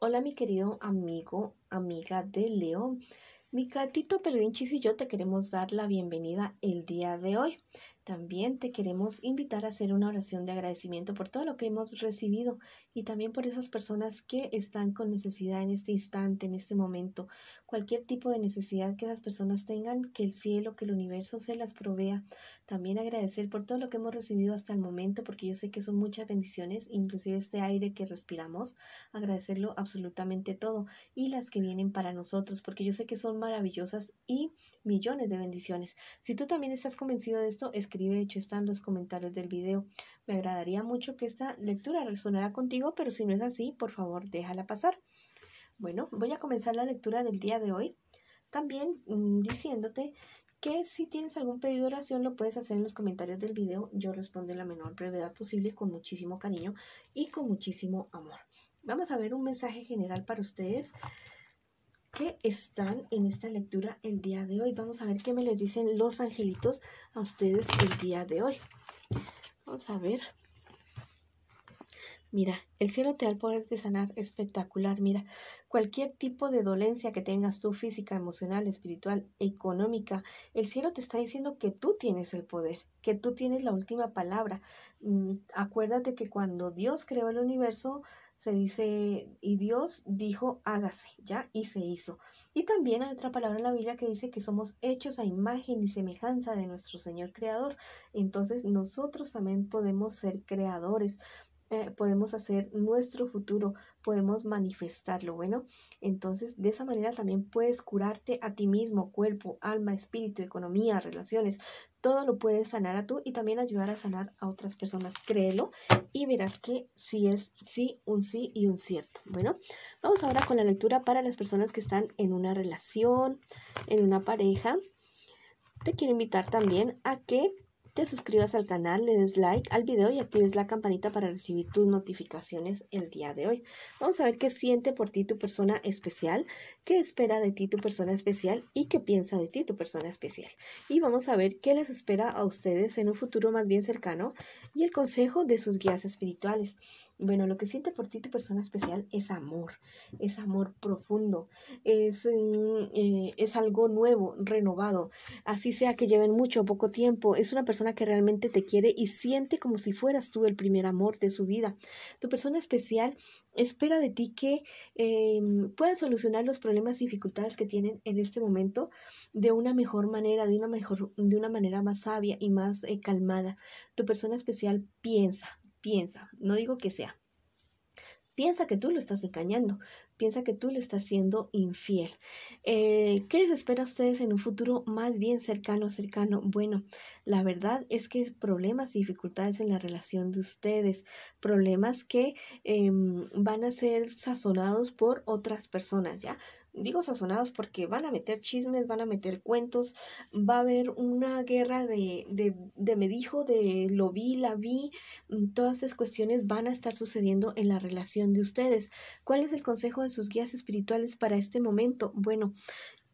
Hola mi querido amigo, amiga de Leo. Mi gatito Pelurinchis y yo te queremos dar la bienvenida el día de hoy. También te queremos invitar a hacer una oración de agradecimiento por todo lo que hemos recibido y también por esas personas que están con necesidad en este instante, en este momento. Cualquier tipo de necesidad que esas personas tengan, que el cielo, que el universo se las provea. También agradecer por todo lo que hemos recibido hasta el momento, porque yo sé que son muchas bendiciones, inclusive este aire que respiramos, agradecerlo absolutamente todo y las que vienen para nosotros, porque yo sé que son maravillosas y millones de bendiciones. Si tú también estás convencido de esto, es que de hecho están los comentarios del vídeo Me agradaría mucho que esta lectura resonara contigo, pero si no es así, por favor, déjala pasar. Bueno, voy a comenzar la lectura del día de hoy, también mm, diciéndote que si tienes algún pedido de oración lo puedes hacer en los comentarios del vídeo Yo respondo en la menor brevedad posible con muchísimo cariño y con muchísimo amor. Vamos a ver un mensaje general para ustedes que están en esta lectura el día de hoy. Vamos a ver qué me les dicen los angelitos a ustedes el día de hoy. Vamos a ver. Mira, el cielo te da el poder de sanar espectacular. Mira, cualquier tipo de dolencia que tengas tú, física, emocional, espiritual, económica, el cielo te está diciendo que tú tienes el poder, que tú tienes la última palabra. Mm, acuérdate que cuando Dios creó el universo, se dice, y Dios dijo, hágase, ¿ya? Y se hizo. Y también hay otra palabra en la Biblia que dice que somos hechos a imagen y semejanza de nuestro Señor Creador. Entonces nosotros también podemos ser creadores. Eh, podemos hacer nuestro futuro, podemos manifestarlo, bueno. Entonces, de esa manera también puedes curarte a ti mismo, cuerpo, alma, espíritu, economía, relaciones, todo lo puedes sanar a tú y también ayudar a sanar a otras personas, créelo y verás que sí es sí, un sí y un cierto. Bueno, vamos ahora con la lectura para las personas que están en una relación, en una pareja. Te quiero invitar también a que te suscribas al canal, le des like al video y actives la campanita para recibir tus notificaciones el día de hoy. Vamos a ver qué siente por ti tu persona especial, qué espera de ti tu persona especial y qué piensa de ti tu persona especial. Y vamos a ver qué les espera a ustedes en un futuro más bien cercano y el consejo de sus guías espirituales. Bueno, lo que siente por ti tu persona especial es amor, es amor profundo, es, mm, eh, es algo nuevo, renovado, así sea que lleven mucho o poco tiempo, es una persona que realmente te quiere y siente como si fueras tú el primer amor de su vida. Tu persona especial espera de ti que eh, em, puedas solucionar los problemas y dificultades que tienen en este momento de una mejor manera, de una, mejor, de una manera más sabia y más eh, calmada. Tu persona especial piensa, Piensa, no digo que sea. Piensa que tú lo estás engañando, piensa que tú le estás siendo infiel. Eh, ¿Qué les espera a ustedes en un futuro más bien cercano, cercano? Bueno, la verdad es que problemas y dificultades en la relación de ustedes, problemas que em, van a ser sazonados por otras personas, ¿ya? digo sazonados porque van a meter chismes, van a meter cuentos, va a haber una guerra de, de, de, me dijo, de lo vi, la vi, mm, todas esas cuestiones van a estar sucediendo en la relación de ustedes. ¿Cuál es el consejo sus guías espirituales para este momento? Bueno,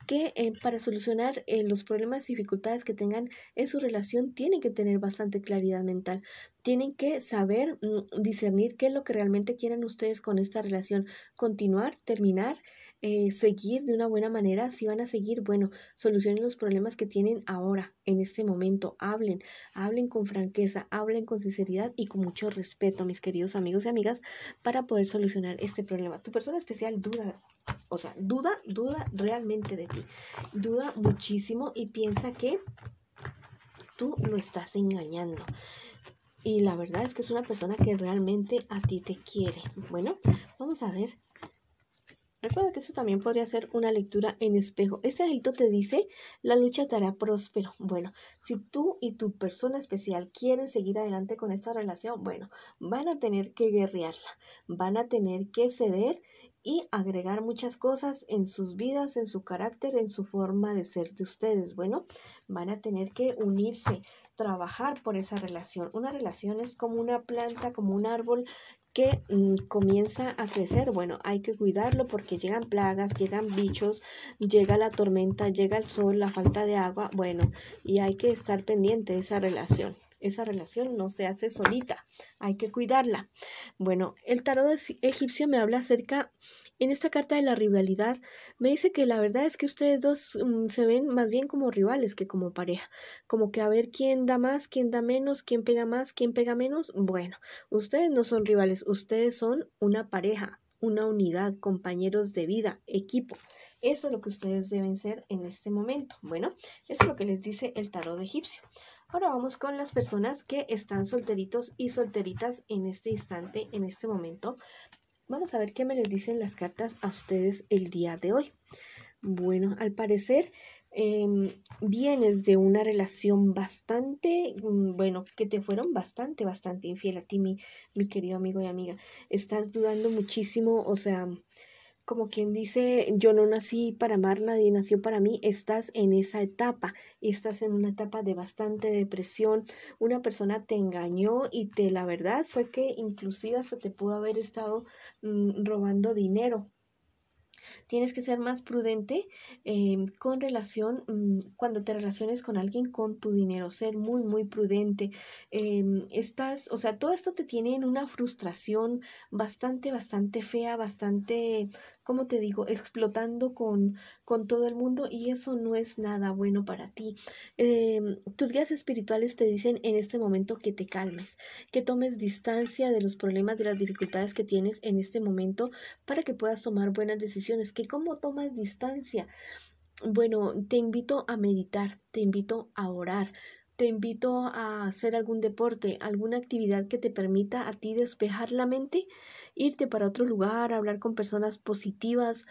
que eh, para solucionar eh, los problemas y dificultades que tengan en su relación tienen que tener bastante claridad mental, tienen que saber mm, discernir qué es lo que realmente quieren ustedes con esta relación, continuar, terminar, eh, seguir de una buena manera, si van a seguir, bueno, solucionen los problemas que tienen ahora, en este momento, hablen, hablen con franqueza, hablen con sinceridad y con mucho respeto, mis queridos amigos y amigas, para poder solucionar este problema. Tu persona especial duda, o sea, duda, duda realmente de ti, duda muchísimo y piensa que tú lo estás engañando. Y la verdad es que es una persona que realmente a ti te quiere. Bueno, vamos a ver Recuerda que eso también podría ser una lectura en espejo. ese adicto te dice, la lucha te hará próspero. Bueno, si tú y tu persona especial quieren seguir adelante con esta relación, bueno, van a tener que guerrearla, van a tener que ceder y agregar muchas cosas en sus vidas, en su carácter, en su forma de ser de ustedes. Bueno, van a tener que unirse, trabajar por esa relación. Una relación es como una planta, como un árbol que mm, comienza a crecer. Bueno, hay que cuidarlo porque llegan plagas, llegan bichos, llega la tormenta, llega el sol, la falta de agua. Bueno, y hay que estar pendiente de esa relación esa relación no se hace solita, hay que cuidarla. Bueno, el tarot egipcio me habla acerca en esta carta de la rivalidad me dice que la verdad es que ustedes dos mm, se ven más bien como rivales que como pareja, como que a ver quién da más, quién da menos, quién pega más, quién pega menos. Bueno, ustedes no son rivales, ustedes son una pareja, una unidad, compañeros de vida, equipo. Eso es lo que ustedes deben ser en este momento. Bueno, eso es lo que les dice el tarot de egipcio. Ahora vamos con las personas que están solteritos y solteritas en este instante, en este momento. Vamos a ver qué me les dicen las cartas a ustedes el día de hoy. Bueno, al parecer em, vienes de una relación bastante, mm, bueno, que te fueron bastante, bastante infiel a ti, mi, mi querido amigo y amiga. Estás dudando muchísimo, o sea, como quien dice, yo no nací para amar, nadie nació para mí, estás en esa etapa, estás en una etapa de bastante depresión, una persona te engañó y te, la verdad fue que inclusive hasta te pudo haber estado mm, robando dinero, Tienes que ser más prudente em, con relación, mm, cuando te relaciones con alguien, con tu dinero, ser muy, muy prudente. Em, estás, o sea, todo esto te tiene en una frustración bastante, bastante fea, bastante como te digo, explotando con, con todo el mundo y eso no es nada bueno para ti. Em, tus guías espirituales te dicen en este momento que te calmes, que tomes distancia de los problemas, de las dificultades que tienes en este momento para que puedas tomar buenas decisiones, que cómo tomas distancia. Bueno, te invito a meditar, te invito a orar, te invito a hacer algún deporte, alguna actividad que te permita a ti despejar la mente, irte para otro lugar, hablar con personas positivas,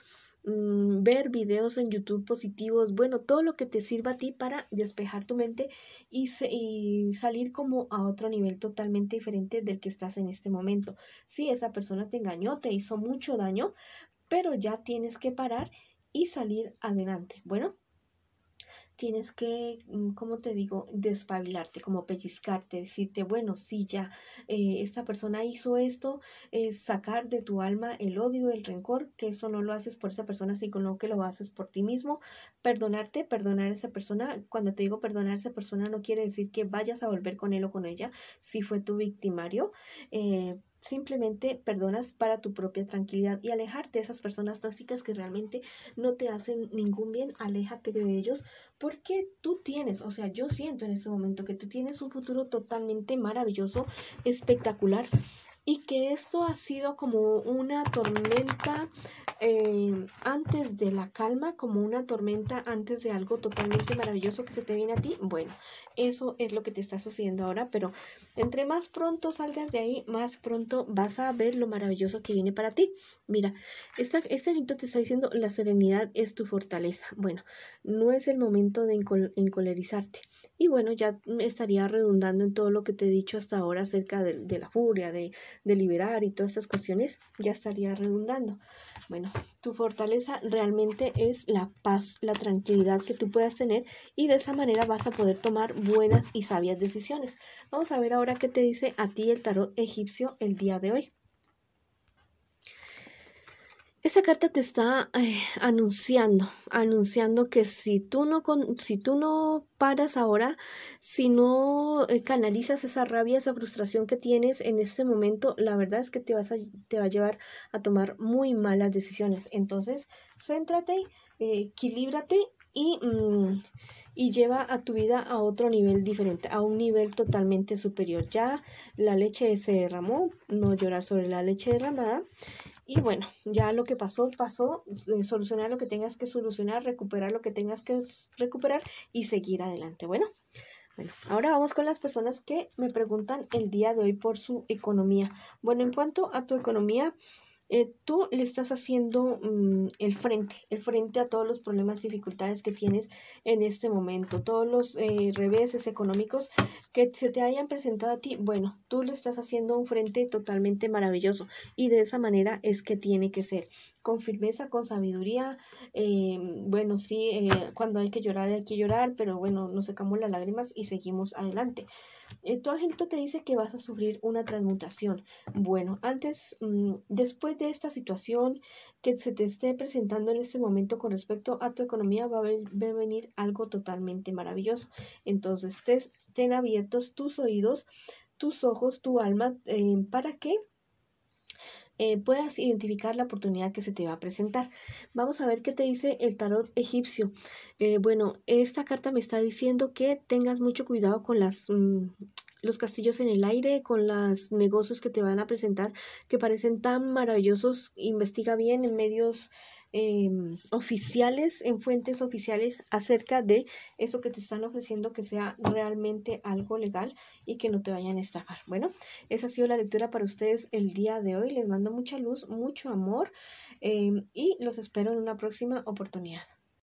mm, ver videos en YouTube positivos, bueno, todo lo que te sirva a ti para despejar tu mente y, salir como a otro nivel totalmente diferente del que estás en este momento. Si sí, esa persona te engañó, te hizo mucho daño, pero ya tienes que parar y salir adelante. Bueno, tienes que, mm, ¿cómo te digo, despabilarte, como pellizcarte, decirte, bueno, sí, ya, eh, esta persona hizo esto, es sacar de tu alma el odio, el rencor, que eso no lo haces por esa persona, sino que lo haces por ti mismo, perdonarte, perdonar a esa persona, cuando te digo perdonar a esa persona no quiere decir que vayas a volver con él o con ella, si fue tu victimario, eh, simplemente perdonas para tu propia tranquilidad y alejarte de esas personas tóxicas que realmente no te hacen ningún bien, aléjate de ellos porque tú tienes, o sea, yo siento en este momento que tú tienes un futuro totalmente maravilloso, espectacular, y que esto ha sido como una tormenta eh, antes de la calma, como una tormenta antes de algo totalmente maravilloso que se te viene a ti, bueno, eso es lo que te está sucediendo ahora, pero entre más pronto salgas de ahí, más pronto vas a ver lo maravilloso que viene para ti. Mira, este grito te está diciendo, la serenidad es tu fortaleza. Bueno, no es el momento de encolerizarte. Y bueno, ya estaría redundando en todo lo que te he dicho hasta ahora acerca de la furia, de, deliberar y todas estas cuestiones, ya estaría redundando. Bueno, tu fortaleza realmente es la paz, la tranquilidad que tú puedas tener y de esa manera vas a poder tomar buenas y sabias decisiones. Vamos a ver ahora qué te dice a ti el tarot egipcio el día de hoy. Esa carta te está eh, anunciando, anunciando que si tú no, si tú no paras ahora, si no eh, canalizas esa rabia, esa frustración que tienes en este momento, la verdad es que te, vas a, te va a llevar a tomar muy malas decisiones. Entonces, céntrate, eh, equilíbrate y, mm, y lleva a tu vida a otro nivel diferente, a un nivel totalmente superior. Ya la leche se derramó, no llorar sobre la leche derramada. Y bueno, ya lo que pasó, pasó, eh, solucionar lo que tengas que solucionar, recuperar lo que tengas que recuperar y seguir adelante. Bueno, bueno, ahora vamos con las personas que me preguntan el día de hoy por su economía. Bueno, en cuanto a tu economía, eh, tú le estás haciendo mm, el frente, el frente a todos los problemas y dificultades que tienes en este momento, todos los eh, reveses económicos que se te hayan presentado a ti, bueno, tú le estás haciendo un frente totalmente maravilloso y de esa manera es que tiene que ser, con firmeza, con sabiduría, eh, bueno, sí, cuando hay que llorar hay que llorar, pero bueno, nos secamos las lágrimas y seguimos adelante. tu angelito te dice que vas a sufrir una transmutación. Bueno, antes, mm, después de esta situación que se te esté presentando en este momento con respecto a tu economía va a, venir algo totalmente maravilloso. Entonces, ten, abiertos tus oídos, tus ojos, tu alma, eh, para que eh, puedas identificar la oportunidad que se te va a presentar. Vamos a ver qué te dice el tarot egipcio. Eh, bueno, esta carta me está diciendo que tengas mucho cuidado con las... Mm, los castillos en el aire, con los negocios que te van a presentar, que parecen tan maravillosos. Investiga bien en medios em, oficiales, en fuentes oficiales, acerca de eso que te están ofreciendo, que sea realmente algo legal y que no te vayan a estafar. Bueno, esa ha sido la lectura para ustedes el día de hoy. Les mando mucha luz, mucho amor em, y los espero en una próxima oportunidad.